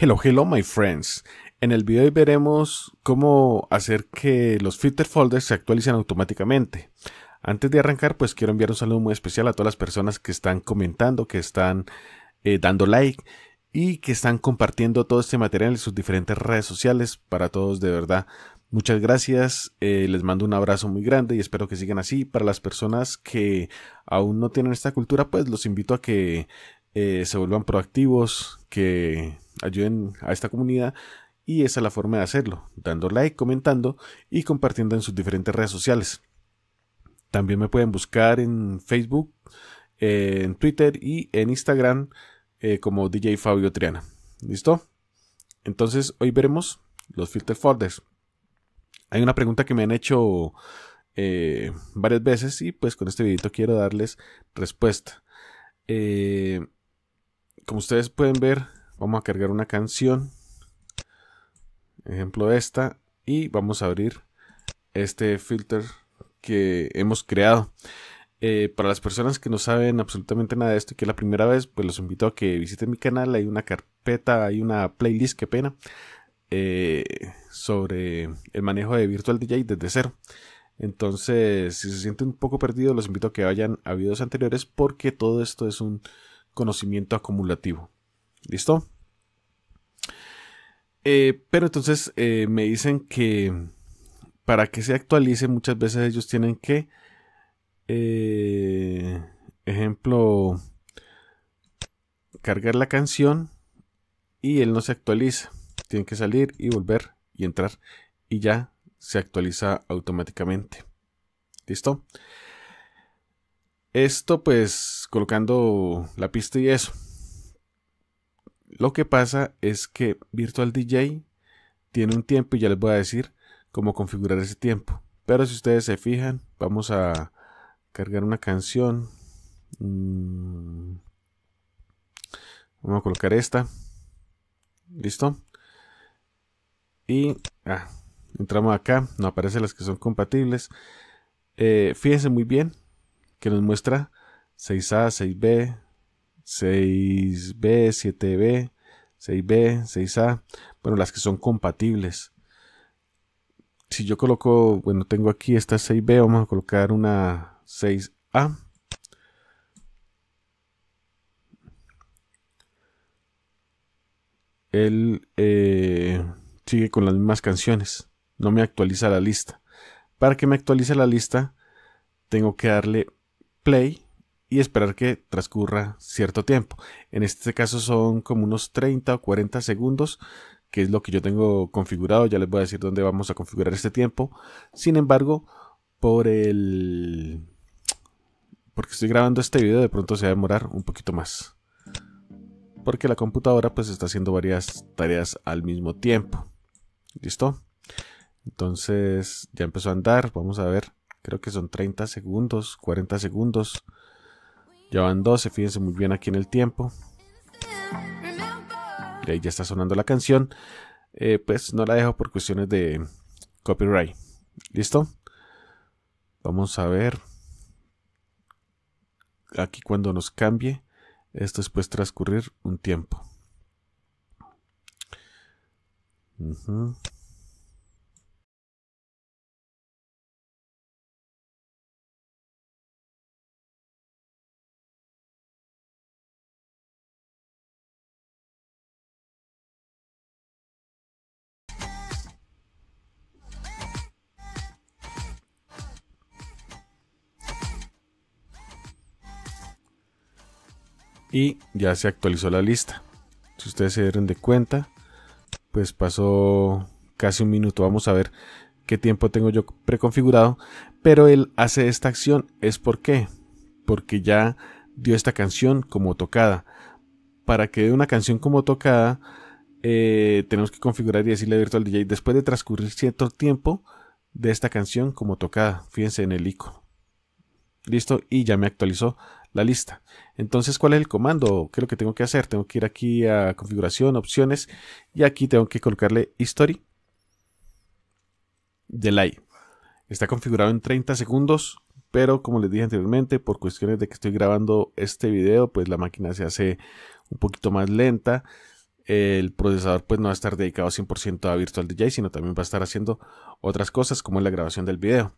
Hello, hello my friends. En el video de hoy veremos cómo hacer que los filter folders se actualicen automáticamente. Antes de arrancar, pues quiero enviar un saludo muy especial a todas las personas que están comentando, que están eh, dando like y que están compartiendo todo este material en sus diferentes redes sociales. Para todos, de verdad, muchas gracias. Eh, les mando un abrazo muy grande y espero que sigan así. Para las personas que aún no tienen esta cultura, pues los invito a que eh, se vuelvan proactivos, que ayuden a esta comunidad y esa es la forma de hacerlo, dando like, comentando y compartiendo en sus diferentes redes sociales. También me pueden buscar en Facebook, eh, en Twitter y en Instagram eh, como DJ Fabio Triana. ¿Listo? Entonces hoy veremos los filter folders. Hay una pregunta que me han hecho eh, varias veces y pues con este videito quiero darles respuesta. como ustedes pueden ver, Vamos a cargar una canción. Ejemplo esta. Y vamos a abrir este filter que hemos creado. Eh, para las personas que no saben absolutamente nada de esto y que es la primera vez, pues los invito a que visiten mi canal. Hay una carpeta, hay una playlist, qué pena, eh, sobre el manejo de Virtual DJ desde cero. Entonces, si se sienten un poco perdidos, los invito a que vayan a videos anteriores porque todo esto es un conocimiento acumulativo. ¿Listo? Eh, pero entonces eh, me dicen que para que se actualice muchas veces ellos tienen que, eh, ejemplo, cargar la canción y él no se actualiza. Tienen que salir y volver y entrar y ya se actualiza automáticamente. ¿Listo? Esto pues colocando la pista y eso. Lo que pasa es que Virtual DJ tiene un tiempo y ya les voy a decir cómo configurar ese tiempo. Pero si ustedes se fijan, vamos a cargar una canción. Mm. Vamos a colocar esta. ¿Listo? Y ah, entramos acá, nos aparecen las que son compatibles. Eh, fíjense muy bien que nos muestra 6A, 6B, 6B, 7B, 6B, 6A, bueno, las que son compatibles. Si yo coloco, bueno, tengo aquí esta 6B, vamos a colocar una 6A. Él eh, sigue con las mismas canciones, no me actualiza la lista. Para que me actualice la lista, tengo que darle play y esperar que transcurra cierto tiempo. En este caso son como unos 30 o 40 segundos, que es lo que yo tengo configurado. Ya les voy a decir dónde vamos a configurar este tiempo. Sin embargo, por el... Porque estoy grabando este video, de pronto se va a demorar un poquito más. Porque la computadora pues está haciendo varias tareas al mismo tiempo. ¿Listo? Entonces ya empezó a andar. Vamos a ver. Creo que son 30 segundos, 40 segundos. Ya van 12, fíjense muy bien aquí en el tiempo. Y ahí ya está sonando la canción. Eh, pues no la dejo por cuestiones de copyright. ¿Listo? Vamos a ver. Aquí cuando nos cambie. Esto es pues transcurrir un tiempo. y ya se actualizó la lista. Si ustedes se dieron de cuenta, pues pasó casi un minuto. Vamos a ver qué tiempo tengo yo preconfigurado. Pero él hace esta acción. ¿Es por qué? Porque ya dio esta canción como tocada. Para que dé una canción como tocada, eh, tenemos que configurar y decirle a Virtual DJ después de transcurrir cierto tiempo de esta canción como tocada. Fíjense en el icono. Listo, y ya me actualizó la lista. Entonces, ¿cuál es el comando? ¿Qué es lo que tengo que hacer? Tengo que ir aquí a configuración, opciones, y aquí tengo que colocarle history delay. Está configurado en 30 segundos, pero como les dije anteriormente, por cuestiones de que estoy grabando este video, pues la máquina se hace un poquito más lenta. El procesador pues no va a estar dedicado 100% a Virtual DJ, sino también va a estar haciendo otras cosas como la grabación del video.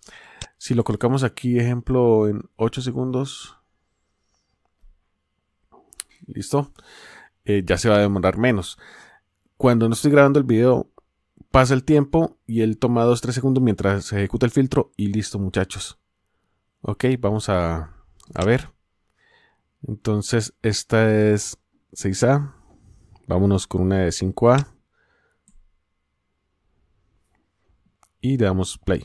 Si lo colocamos aquí, ejemplo, en 8 segundos, ¿Listo? Eh, ya se va a demorar menos. Cuando no estoy grabando el video, pasa el tiempo y él toma 2-3 segundos mientras se ejecuta el filtro y listo, muchachos. Ok, vamos a, a ver. Entonces, esta es 6A. Vámonos con una de 5A. Y le damos play.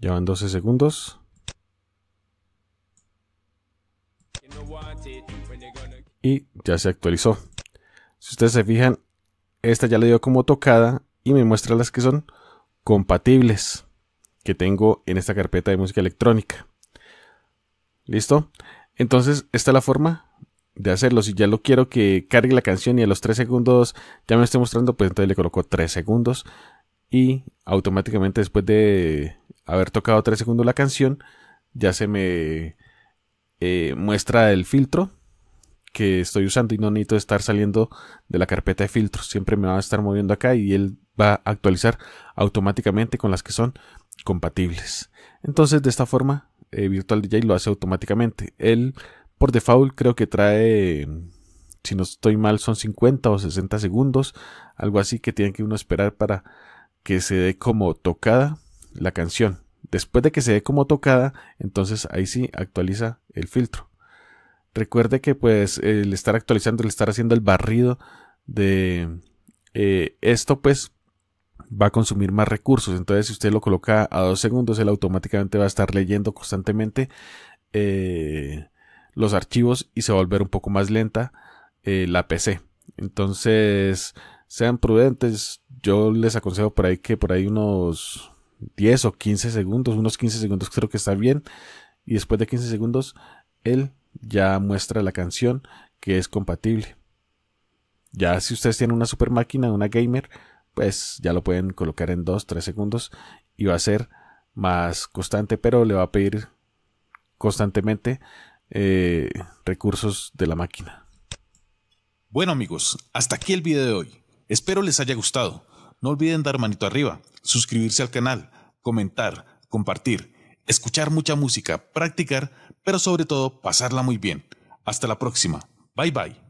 Llevan 12 segundos. Y ya se actualizó. Si ustedes se fijan, esta ya le dio como tocada y me muestra las que son compatibles que tengo en esta carpeta de música electrónica. ¿Listo? Entonces, esta es la forma de hacerlo. Si ya lo quiero que cargue la canción y a los 3 segundos ya me lo mostrando, pues entonces le coloco 3 segundos. Y automáticamente después de haber tocado 3 segundos la canción, ya se me eh, muestra el filtro que estoy usando y no necesito estar saliendo de la carpeta de filtros. Siempre me va a estar moviendo acá y él va a actualizar automáticamente con las que son compatibles. Entonces de esta forma eh, Virtual DJ lo hace automáticamente. Él por default creo que trae, si no estoy mal, son 50 o 60 segundos, algo así que tiene que uno esperar para que se dé como tocada la canción. Después de que se dé como tocada, entonces ahí sí actualiza el filtro. Recuerde que pues el estar actualizando, el estar haciendo el barrido de eh, esto pues va a consumir más recursos. Entonces si usted lo coloca a dos segundos, él automáticamente va a estar leyendo constantemente eh, los archivos y se va a volver un poco más lenta eh, la PC. Entonces, sean prudentes. Yo les aconsejo por ahí que por ahí unos 10 o 15 segundos, unos 15 segundos creo que está bien. Y después de 15 segundos, él ya muestra la canción que es compatible. Ya si ustedes tienen una super máquina, una gamer, pues ya lo pueden colocar en 2, 3 segundos y va a ser más constante, pero le va a pedir constantemente eh, recursos de la máquina. Bueno amigos, hasta aquí el video de hoy. Espero les haya gustado. No olviden dar manito arriba, suscribirse al canal, comentar, compartir, escuchar mucha música, practicar, pero sobre todo pasarla muy bien. Hasta la próxima. Bye bye.